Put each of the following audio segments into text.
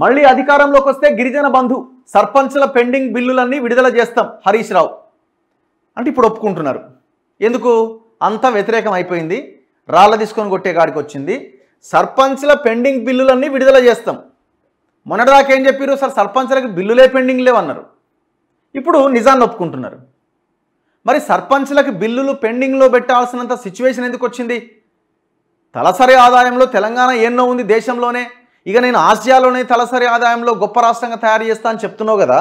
మళ్ళీ అధికారంలోకి వస్తే గిరిజన బంధు సర్పంచ్ల పెండింగ్ బిల్లులన్నీ విడుదల చేస్తాం హరీష్ రావు అంటే ఇప్పుడు ఒప్పుకుంటున్నారు ఎందుకు అంత వ్యతిరేకం అయిపోయింది రాళ్ళ తీసుకొని కొట్టే కాడికి వచ్చింది సర్పంచ్ల పెండింగ్ బిల్లులన్నీ విడుదల చేస్తాం మొన్నటిదాకా ఏం చెప్పారు సార్ సర్పంచ్లకు బిల్లులే పెండింగ్ లేవన్నారు ఇప్పుడు నిజాన్ని ఒప్పుకుంటున్నారు మరి సర్పంచ్లకు బిల్లులు పెండింగ్లో పెట్టాల్సినంత సిచ్యువేషన్ ఎందుకు వచ్చింది తలసరి ఆదాయంలో తెలంగాణ ఎన్నో ఉంది దేశంలోనే ఇక నేను ఆసియాలోనే తలసరి ఆదాయంలో గొప్ప రాష్ట్రంగా తయారు చేస్తా అని చెప్తున్నావు కదా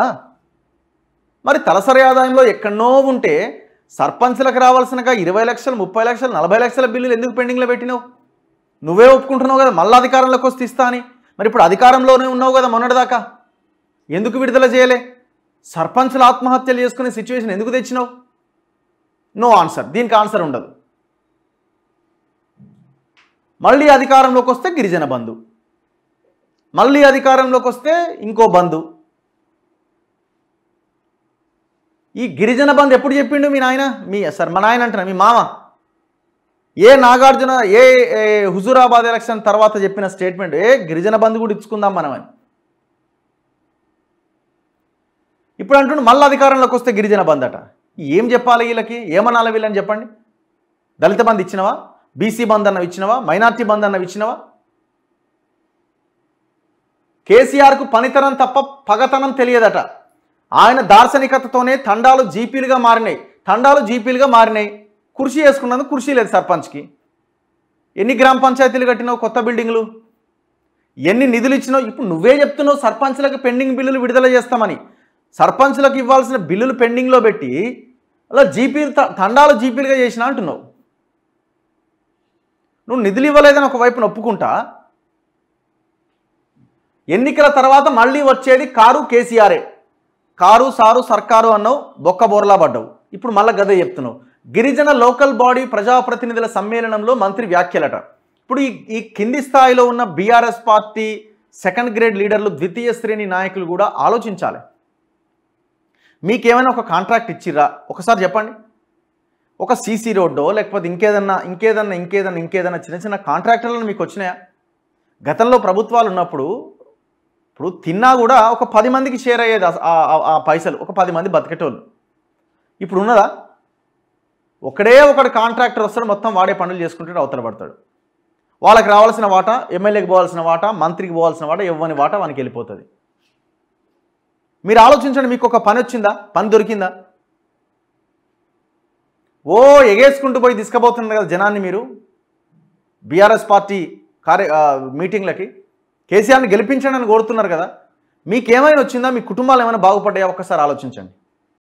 మరి తలసరి ఆదాయంలో ఎక్కడో ఉంటే సర్పంచ్లకు రావాల్సినగా ఇరవై లక్షలు ముప్పై లక్షలు నలభై లక్షల బిల్లులు ఎందుకు పెండింగ్లో పెట్టినావు నువ్వే ఒప్పుకుంటున్నావు కదా మళ్ళీ అధికారంలోకి వస్తే ఇస్తా అని మరి ఇప్పుడు అధికారంలోనే ఉన్నావు కదా మొన్నటిదాకా ఎందుకు విడుదల చేయలే సర్పంచ్లు ఆత్మహత్యలు చేసుకునే సిచ్యువేషన్ ఎందుకు తెచ్చినావు నో ఆన్సర్ దీనికి ఆన్సర్ ఉండదు మళ్ళీ అధికారంలోకి వస్తే గిరిజన బంధు మళ్ళీ అధికారంలోకి వస్తే ఇంకో బంధు ఈ గిరిజన బంధు ఎప్పుడు చెప్పిండు మీ నాయన మీ సార్ మా నాయన అంటున్నా మీ మామ ఏ నాగార్జున ఏ హుజూరాబాద్ ఎలక్షన్ తర్వాత చెప్పిన స్టేట్మెంట్ ఏ గిరిజన బంధు కూడా ఇచ్చుకుందాం మనం అని ఇప్పుడు అంటుండు మళ్ళీ అధికారంలోకి వస్తే గిరిజన బంద్ అట ఏం చెప్పాలి వీళ్ళకి ఏమనాలి వీళ్ళని చెప్పండి దళిత బంద్ ఇచ్చినవా బీసీ బంధు అన్నవి ఇచ్చినవా మైనార్టీ బంద్ అన్నవి ఇచ్చినవా కేసీఆర్కు పనితనం తప్ప పగతనం తెలియదట ఆయన దార్శనికతతోనే తండాలు జీపీలుగా మారినాయి తండాలు జీపీలుగా మారినాయి కృషి చేసుకున్నందుకు కృషి లేదు సర్పంచ్కి ఎన్ని గ్రామ పంచాయతీలు కట్టినావు కొత్త బిల్డింగ్లు ఎన్ని నిధులు ఇచ్చినావు ఇప్పుడు నువ్వే చెప్తున్నావు సర్పంచ్లకు పెండింగ్ బిల్లులు విడుదల చేస్తామని సర్పంచ్లకు ఇవ్వాల్సిన బిల్లులు పెండింగ్లో పెట్టి అలా జీపీలు తండాలు జీపీలుగా చేసిన అంటున్నావు నువ్వు నిధులు ఇవ్వలేదని ఒకవైపు నొప్పుకుంటా ఎన్నికల తర్వాత మళ్ళీ వచ్చేది కారు కేసీఆరే కారు సారు సర్కారు అన్నావు బొక్క బోర్లా పడ్డావు ఇప్పుడు మళ్ళీ గదే చెప్తున్నావు గిరిజన లోకల్ బాడీ ప్రజాప్రతినిధుల సమ్మేళనంలో మంత్రి వ్యాఖ్యలట ఇప్పుడు ఈ ఈ కింది స్థాయిలో ఉన్న బీఆర్ఎస్ పార్టీ సెకండ్ గ్రేడ్ లీడర్లు ద్వితీయ శ్రేణి నాయకులు కూడా ఆలోచించాలి మీకేమైనా ఒక కాంట్రాక్ట్ ఇచ్చిర్రా ఒకసారి చెప్పండి ఒక సీసీ రోడ్డో లేకపోతే ఇంకేదన్నా ఇంకేదన్నా ఇంకేదన్నా ఇంకేదన్నా చిన్న చిన్న కాంట్రాక్టర్లను మీకు వచ్చినాయా గతంలో ప్రభుత్వాలు ఉన్నప్పుడు ఇప్పుడు తిన్నా కూడా ఒక పది మందికి షేర్ అయ్యేది ఆ పైసలు ఒక పది మంది బతికేటోళ్ళు ఇప్పుడు ఉన్నదా ఒకడే ఒకడు కాంట్రాక్టర్ వస్తాడు మొత్తం వాడే పనులు చేసుకుంటాడు అవతల పడతాడు వాళ్ళకి రావాల్సిన వాటా ఎమ్మెల్యేకి పోవాల్సిన వాటా మంత్రికి పోవాల్సిన వాటా ఇవ్వని వాటా వానికి వెళ్ళిపోతుంది మీరు ఆలోచించండి మీకు ఒక పని వచ్చిందా పని దొరికిందా ఓ ఎగేసుకుంటూ పోయి తీసుకుపోతున్నారు కదా జనాన్ని మీరు బీఆర్ఎస్ పార్టీ కార్య మీటింగ్లకి కేసీఆర్ని గెలిపించండి అని కోరుతున్నారు కదా మీకేమైనా వచ్చిందా మీ కుటుంబాలు ఏమైనా బాగుపడ్డాయా ఒక్కసారి ఆలోచించండి